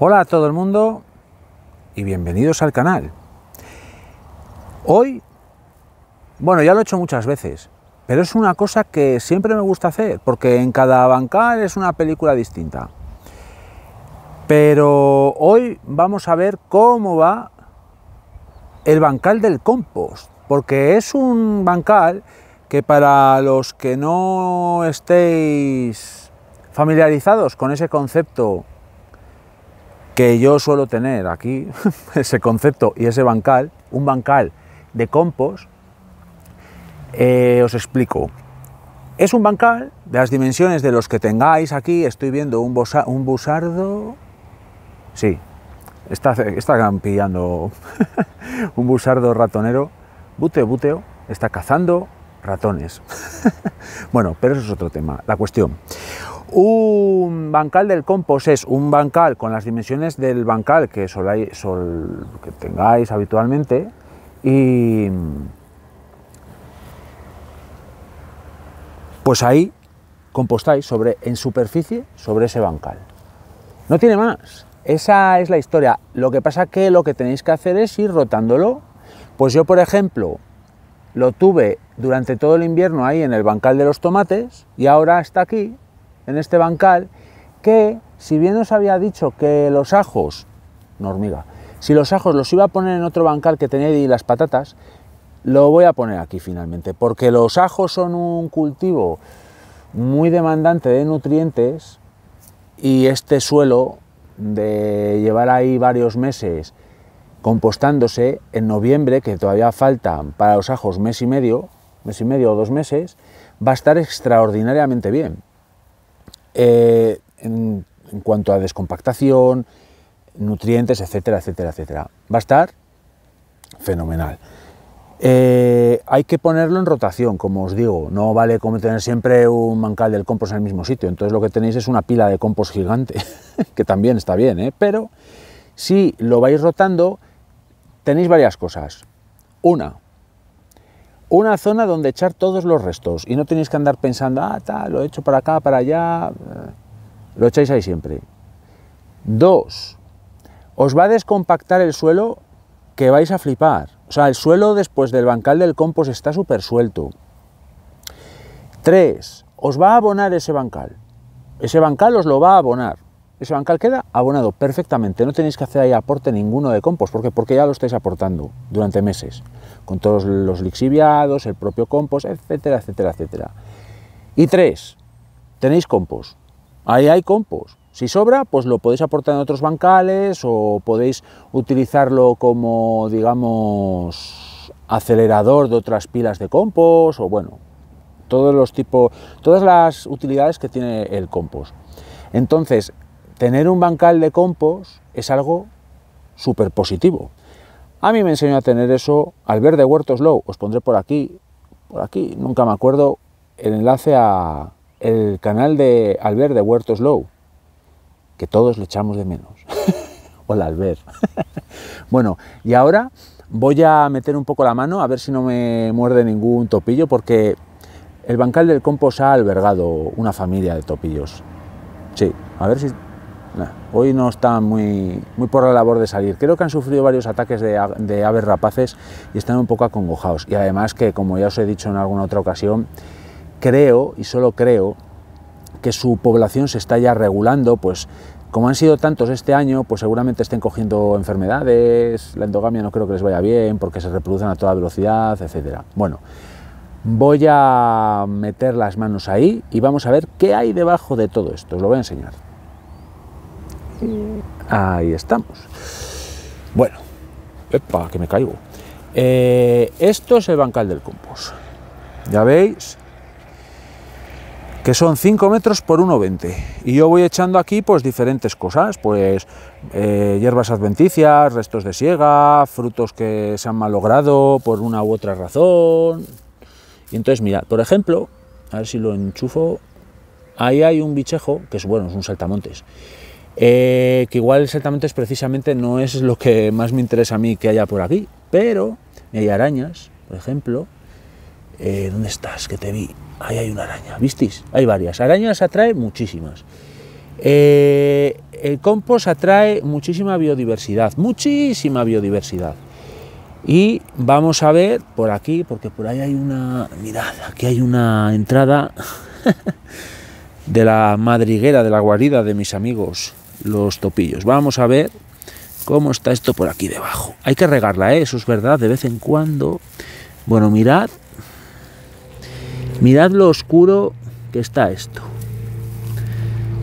Hola a todo el mundo y bienvenidos al canal. Hoy, bueno, ya lo he hecho muchas veces, pero es una cosa que siempre me gusta hacer, porque en cada bancal es una película distinta. Pero hoy vamos a ver cómo va el bancal del compost, porque es un bancal que para los que no estéis familiarizados con ese concepto que yo suelo tener aquí ese concepto y ese bancal, un bancal de compost, eh, os explico. Es un bancal de las dimensiones de los que tengáis aquí, estoy viendo un, un busardo, sí, está, está pillando un busardo ratonero, buteo, buteo, está cazando ratones. bueno, pero eso es otro tema, la cuestión. Un bancal del compost es un bancal con las dimensiones del bancal que, tengáis habitualmente y pues ahí compostáis sobre, en superficie sobre ese bancal. No tiene más, esa es la historia. Lo que pasa que lo que tenéis que hacer es ir rotándolo. Pues yo, por ejemplo, lo tuve durante todo el invierno ahí en el bancal de los tomates y ahora está aquí en este bancal, que si bien os había dicho que los ajos, no hormiga, si los ajos los iba a poner en otro bancal que tenía y las patatas, lo voy a poner aquí finalmente, porque los ajos son un cultivo muy demandante de nutrientes y este suelo de llevar ahí varios meses compostándose en noviembre, que todavía faltan para los ajos mes y medio, mes y medio o dos meses, va a estar extraordinariamente bien. Eh, en, cuanto a descompactación, nutrientes, etcétera, etcétera, etcétera. Va a estar fenomenal. Eh, hay que ponerlo en rotación, como os digo, no vale como tener siempre un mancal del compost en el mismo sitio, entonces lo que tenéis es una pila de compost gigante, que también está bien, ¿eh? pero si lo vais rotando, tenéis varias cosas. Una, una zona donde echar todos los restos y no tenéis que andar pensando, ah, tal, lo he hecho para acá, para allá, eh, lo echáis ahí siempre. Dos, os va a descompactar el suelo que vais a flipar. O sea, el suelo después del bancal del compost está súper suelto. Tres, os va a abonar ese bancal. Ese bancal os lo va a abonar ese bancal queda abonado perfectamente, no tenéis que hacer ahí aporte ninguno de compost, Porque ya lo estáis aportando durante meses, con todos los lixiviados, el propio compost, etcétera, etcétera, etcétera. Y tres, tenéis compost, ahí hay compost, si sobra, pues lo podéis aportar en otros bancales o podéis utilizarlo como, digamos, acelerador de otras pilas de compost o bueno, todos los tipos, todas las utilidades que tiene el compost. Entonces, Tener un bancal de compost es algo súper positivo. A mí me enseñó a tener eso al de Huertos Low. Os pondré por aquí, por aquí, nunca me acuerdo, el enlace a el canal de Albert de Huertos Low, que todos le echamos de menos. Hola Albert. bueno, y ahora voy a meter un poco la mano a ver si no me muerde ningún topillo, porque el bancal del compost ha albergado una familia de topillos. Sí, a ver si hoy no están muy, muy por la labor de salir. Creo que han sufrido varios ataques de, aves rapaces y están un poco acongojados. Y además que, como ya os he dicho en alguna otra ocasión, creo, y solo creo, que su población se está ya regulando, pues como han sido tantos este año, pues seguramente estén cogiendo enfermedades, la endogamia no creo que les vaya bien porque se reproducen a toda velocidad, etcétera. Bueno, voy a meter las manos ahí y vamos a ver qué hay debajo de todo esto, os lo voy a enseñar ahí estamos. Bueno, epa, que me caigo. Eh, esto es el bancal del compost. Ya veis que son 5 metros por 1,20. Y yo voy echando aquí pues diferentes cosas, pues eh, hierbas adventicias, restos de siega, frutos que se han malogrado por una u otra razón. Y entonces, mira, por ejemplo, a ver si lo enchufo, ahí hay un bichejo, que es bueno, es un saltamontes, eh, que igual exactamente es precisamente no es lo que más me interesa a mí que haya por aquí, pero hay arañas, por ejemplo. Eh, ¿Dónde estás? Que te vi. Ahí hay una araña. ¿Visteis? Hay varias. Arañas atrae muchísimas. Eh, el compost atrae muchísima biodiversidad, muchísima biodiversidad. Y vamos a ver por aquí, porque por ahí hay una, mirad, aquí hay una entrada de la madriguera, de la guarida de mis amigos los topillos. Vamos a ver cómo está esto por aquí debajo. Hay que regarla, ¿eh? eso es verdad, de vez en cuando. Bueno, mirad, mirad lo oscuro que está esto.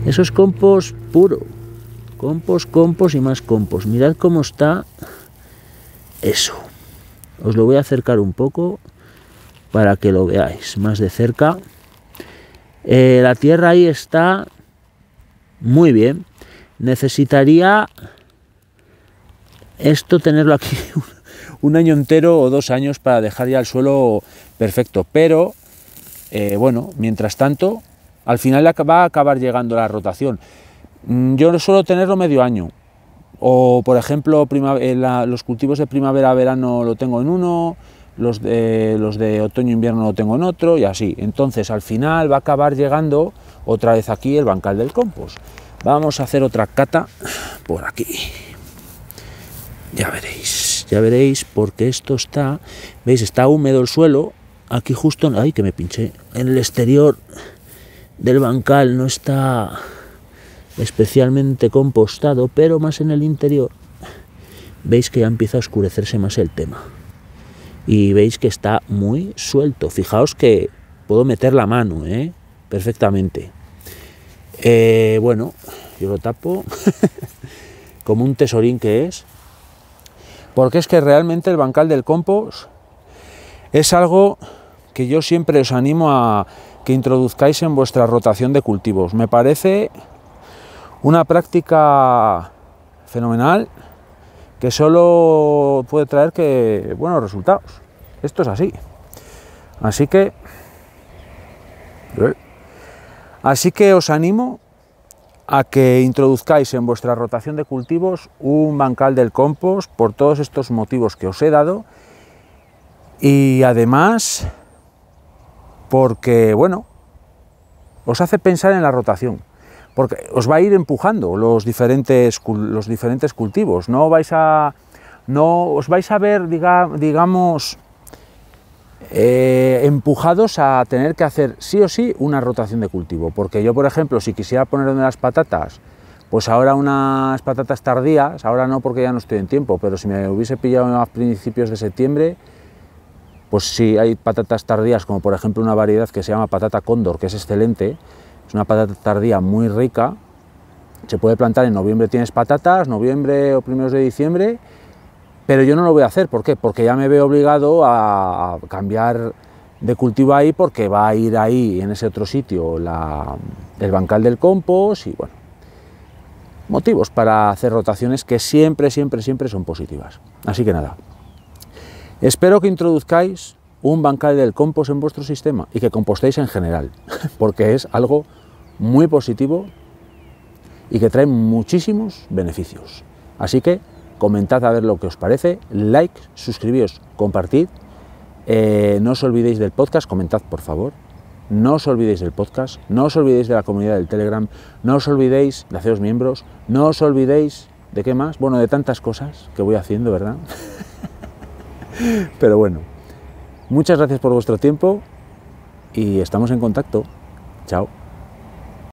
Eso es compost puro. Compost, compost y más compost. Mirad cómo está eso. Os lo voy a acercar un poco para que lo veáis más de cerca. Eh, la tierra ahí está muy bien necesitaría esto tenerlo aquí un año entero o dos años para dejar ya el suelo perfecto. Pero eh, bueno, mientras tanto, al final va a acabar llegando la rotación. Mm, yo suelo tenerlo medio año. O por ejemplo, eh, los cultivos de primavera-verano lo tengo en uno, los de, los de otoño-invierno lo tengo en otro y así. Entonces al final va a acabar llegando otra vez aquí el bancal del compost. Vamos a hacer otra cata por aquí. Ya veréis, ya veréis, porque esto está, veis, está húmedo el suelo. Aquí justo, ay, que me pinché, en el exterior del bancal no está especialmente compostado, pero más en el interior veis que ya empieza a oscurecerse más el tema. Y veis que está muy suelto. Fijaos que puedo meter la mano, ¿eh? Perfectamente. Eh, bueno, yo lo tapo como un tesorín que es, porque es que realmente el bancal del compost es algo que yo siempre os animo a que introduzcáis en vuestra rotación de cultivos. Me parece una práctica fenomenal que solo puede traer que buenos resultados. Esto es así. Así que eh, así que os animo a que introduzcáis en vuestra rotación de cultivos un bancal del compost por todos estos motivos que os he dado y además porque, bueno, os hace pensar en la rotación, porque os va a ir empujando los diferentes, los diferentes cultivos, no, vais a, no os vais a ver, diga, digamos, eh, empujados a tener que hacer sí o sí una rotación de cultivo. Porque yo, por ejemplo, si quisiera poner las patatas, pues ahora unas patatas tardías, ahora no porque ya no estoy en tiempo, pero si me hubiese pillado a principios de septiembre, pues si hay patatas tardías, como por ejemplo una variedad que se llama patata cóndor, que es excelente, es una patata tardía muy rica, se puede plantar en noviembre tienes patatas, noviembre o primeros de diciembre, pero yo no lo voy a hacer, ¿por qué? Porque ya me veo obligado a cambiar de cultivo ahí porque va a ir ahí en ese otro sitio el bancal del compost y bueno, motivos para hacer rotaciones que siempre, siempre, siempre son positivas. Así que nada, espero que introduzcáis un bancal del compost en vuestro sistema y que compostéis en general, porque es algo muy positivo y que trae muchísimos beneficios. Así que comentad a ver lo que os parece, like, suscribíos, compartid, eh, no os olvidéis del podcast, comentad por favor, no os olvidéis del podcast, no os olvidéis de la comunidad del Telegram, no os olvidéis de haceros miembros, no os olvidéis de qué más, bueno, de tantas cosas que voy haciendo, ¿verdad? Pero bueno, muchas gracias por vuestro tiempo y estamos en contacto. Chao.